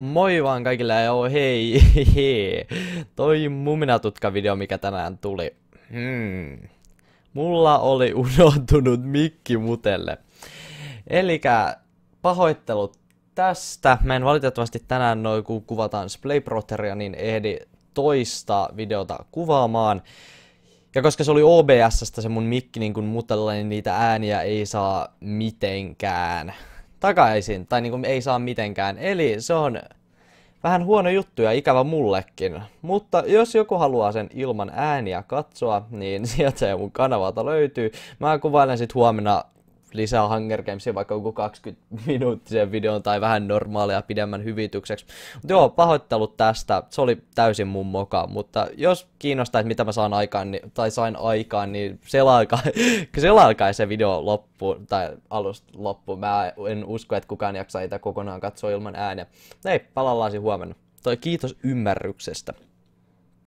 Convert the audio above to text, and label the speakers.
Speaker 1: Moi vaan kaikille ja oh, hei, hei. Toi Muminatutka-video, mikä tänään tuli. Hmm. Mulla oli unohtunut mikki mutelle. Elikä, pahoittelut tästä. Mä en valitettavasti tänään noin, kun kuvataan Splayproteria, niin ehdi toista videota kuvaamaan. Ja koska se oli OBS-stä se mun mikki niin kun mutella, niin niitä ääniä ei saa mitenkään takaisin, tai niinku ei saa mitenkään. Eli se on vähän huono juttu ja ikävä mullekin. Mutta jos joku haluaa sen ilman ääniä katsoa, niin sieltä se mun kanavalta löytyy. Mä kuvailen sit huomenna lisää Hunger Gamesia, vaikka joku 20 minuuttisen videon tai vähän normaalia pidemmän hyvitykseksi. Mutta joo, pahoittelut tästä, se oli täysin mun moka, mutta jos kiinnostaa, että mitä mä saan aikaan, niin, tai sain aikaan, niin selailkaa, selailkaa se video loppu tai alusta loppu. Mä en usko, että kukaan jaksaa itse kokonaan katsoa ilman ääniä. Ei, palallaan huomenna. Toi kiitos ymmärryksestä.